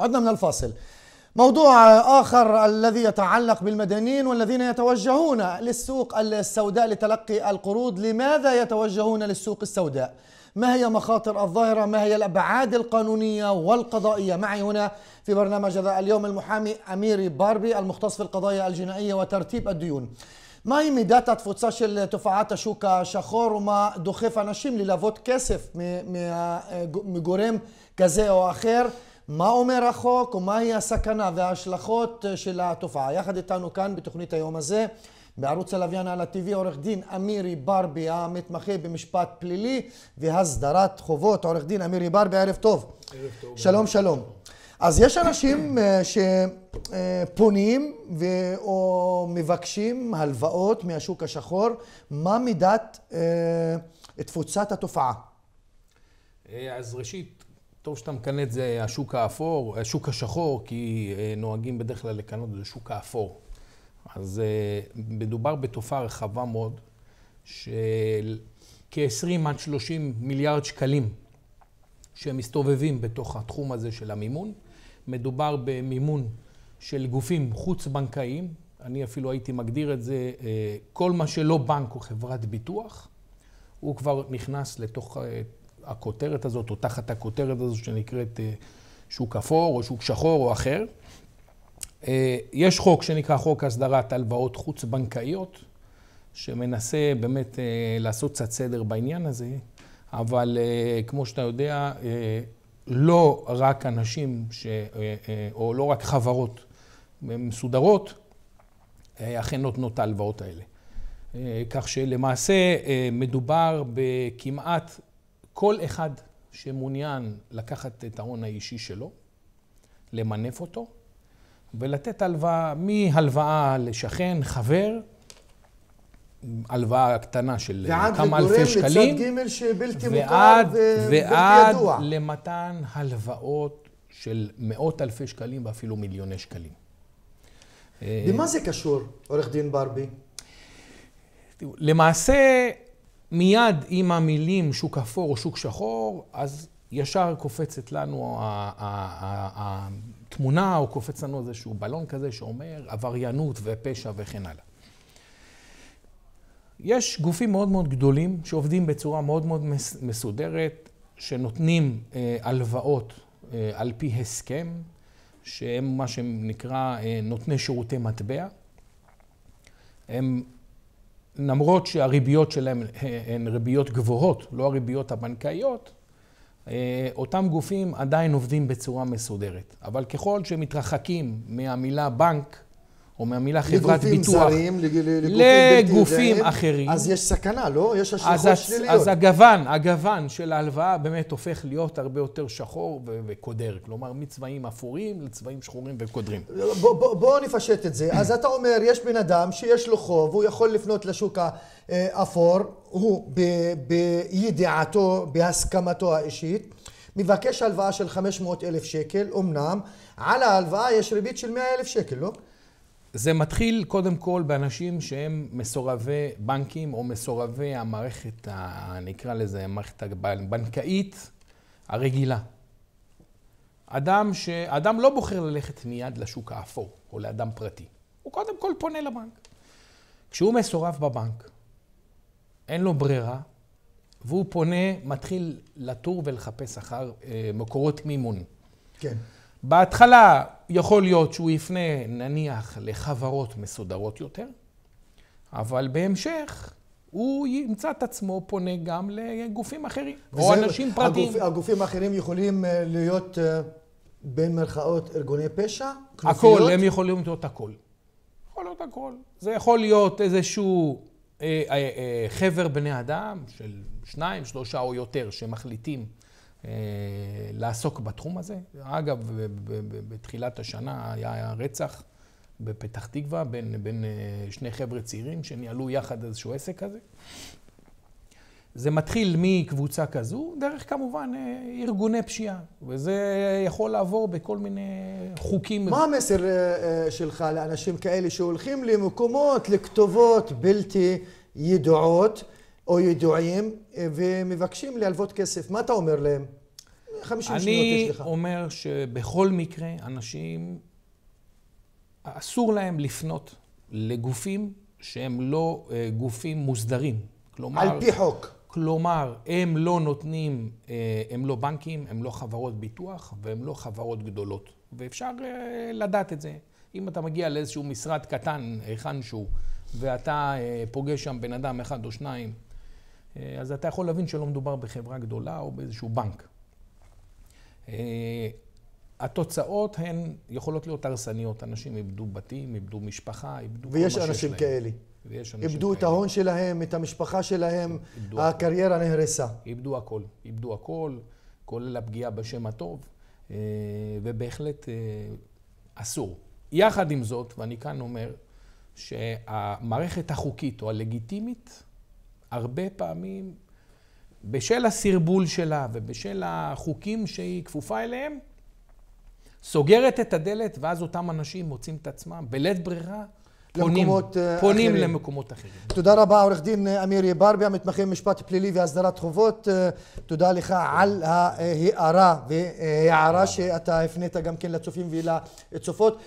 عدنا من الفاصل موضوع آخر الذي يتعلق بالمدنيين والذين يتوجهون للسوق السوداء لتلقي القروض لماذا يتوجهون للسوق السوداء؟ ما هي مخاطر الظاهرة؟ ما هي الأبعاد القانونية والقضائية؟ معي هنا في برنامج هذا اليوم المحامي أميري باربي المختص في القضايا الجنائية وترتيب الديون ما imi تفوتساش التفاعات شوكا شخور وما دخيفة نشيم anashim li lavot kesef migorem kaze מה אומר החוק ומהי הסכנה וההשלכות אה, של התופעה. יחד איתנו כאן בתוכנית היום הזה, בערוץ הלוויין על ה-TV, עורך דין אמירי ברבי, המתמחה במשפט פלילי והסדרת חובות. עורך דין אמירי ברבי, ערב טוב. ערב טוב. שלום, שלום. אז יש אנשים אה, שפונים אה, או מבקשים הלוואות מהשוק השחור, מה מידת תפוצת התופעה? אז ראשית, טוב שאתה מקנא את זה השוק האפור, השוק השחור, כי אה, נוהגים בדרך כלל לקנות את זה שוק האפור. אז אה, מדובר בתופעה רחבה מאוד, של כ-20 עד 30 מיליארד שקלים שמסתובבים בתוך התחום הזה של המימון. מדובר במימון של גופים חוץ-בנקאיים, אני אפילו הייתי מגדיר את זה, אה, כל מה שלא בנק או חברת ביטוח, הוא כבר נכנס לתוך הכותרת הזאת, או תחת הכותרת הזאת שנקראת אה, שוק אפור, או שוק שחור, או אחר. אה, יש חוק שנקרא חוק הסדרת הלוואות חוץ-בנקאיות, שמנסה באמת אה, לעשות קצת סדר בעניין הזה, אבל כמו שאתה יודע, לא רק אנשים, ש... או לא רק חברות מסודרות, אכן נותנות את ההלוואות האלה. כך שלמעשה מדובר בכמעט כל אחד שמעוניין לקחת את ההון האישי שלו, למנף אותו, ולתת הלוואה, מהלוואה לשכן, חבר, הלוואה קטנה של כמה אלפי שקלים. ועד לגורם לצד ג' שבלתי מוכר ובלתי ידוע. ועד למתן הלוואות של מאות אלפי שקלים ואפילו מיליוני שקלים. למה זה קשור, עורך דין ברבי? למעשה, מיד עם המילים שוק אפור או שוק שחור, אז ישר קופצת לנו התמונה, או קופץ לנו איזשהו בלון כזה שאומר עבריינות ופשע וכן הלאה. יש גופים מאוד מאוד גדולים שעובדים בצורה מאוד מאוד מסודרת, שנותנים אה, הלוואות אה, על פי הסכם, שהם מה שנקרא אה, נותני שירותי מטבע. הם למרות שהריביות שלהם הן ריביות גבוהות, לא הריביות הבנקאיות, אה, אותם גופים עדיין עובדים בצורה מסודרת. אבל ככל שמתרחקים מהמילה בנק, או מהמילה חברת ביטוח. לגופים זרים, לגופים אחרים. אז יש סכנה, לא? יש השלכות שליליות. אז הגוון, הגוון של ההלוואה באמת הופך להיות הרבה יותר שחור וקודר. כלומר, מצבעים אפורים לצבעים שחורים וקודרים. לא, לא, בואו בוא, בוא נפשט את זה. אז אתה אומר, יש בן אדם שיש לו חוב, הוא יכול לפנות לשוק האפור, הוא ב, בידיעתו, בהסכמתו האישית. מבקש הלוואה של 500 אלף שקל, אמנם, על ההלוואה יש ריבית של 100 אלף שקל, לא? זה מתחיל קודם כל באנשים שהם מסורבי בנקים או מסורבי המערכת, ה... נקרא לזה, המערכת הבנקאית הרגילה. אדם, ש... אדם לא בוחר ללכת מיד לשוק האפור או לאדם פרטי. הוא קודם כל פונה לבנק. כשהוא מסורב בבנק, אין לו ברירה, והוא פונה, מתחיל לטור ולחפש אחר אה, מקורות מימון. כן. בהתחלה יכול להיות שהוא יפנה נניח לחברות מסודרות יותר, אבל בהמשך הוא ימצא את עצמו פונה גם לגופים אחרים, או אנשים פרטיים. הגופ, הגופים האחרים יכולים אה, להיות אה, בין מירכאות ארגוני פשע? כנופיות? הכל, הם יכולים להיות הכל. יכול להיות הכל. זה יכול להיות איזשהו אה, אה, אה, חבר בני אדם של שניים, שלושה או יותר שמחליטים אה, לעסוק בתחום הזה. אגב, בתחילת השנה היה רצח בפתח תקווה בין, בין אה, שני חבר'ה צעירים שניהלו יחד איזשהו עסק כזה. זה מתחיל מקבוצה כזו, דרך כמובן אה, ארגוני פשיעה, וזה יכול לעבור בכל מיני חוקים. מה המסר שלך לאנשים כאלה שהולכים למקומות, לכתובות בלתי ידועות, או ידועים, אה, ומבקשים להלוות כסף. מה אתה אומר להם? 50 שניות יש לך. אני אומר שבכל מקרה, אנשים, אסור להם לפנות לגופים שהם לא אה, גופים מוסדרים. כלומר... על פי חוק. כלומר, הם לא נותנים, אה, הם לא בנקים, הם לא חברות ביטוח והם לא חברות גדולות. ואפשר לדעת את זה. אם אתה מגיע לאיזשהו משרד קטן, היכן שהוא, ואתה פוגש שם בן אדם אחד או שניים אה, אז אתה יכול להבין שלא מדובר בחברה גדולה או באיזשהו בנק. אה, התוצאות הן יכולות להיות הרסניות. אנשים איבדו בתים, איבדו משפחה, איבדו כל מה שיש להם. ויש אנשים כאלה. ויש אנשים איבדו כאלה. את ההון שלהם, את המשפחה שלהם, כן, הקריירה הכל. נהרסה. איבדו הכל. איבדו הכל, כולל הפגיעה בשם הטוב, אה, ובהחלט אסור. יחד עם זאת, ואני כאן אומר, שהמערכת החוקית או הלגיטימית, הרבה פעמים, בשל הסרבול שלה ובשל החוקים שהיא כפופה אליהם, סוגרת את הדלת, ואז אותם אנשים מוצאים את עצמם בלית ברירה. פונים, אה, פונים למקומות אחרים. תודה רבה, עורך דין אה, אמיר יברבי, המתמחה במשפט פלילי והסדרת חובות. אה, תודה לך על ההערה וההערה שאתה הפנית גם כן לצופים ולצופות.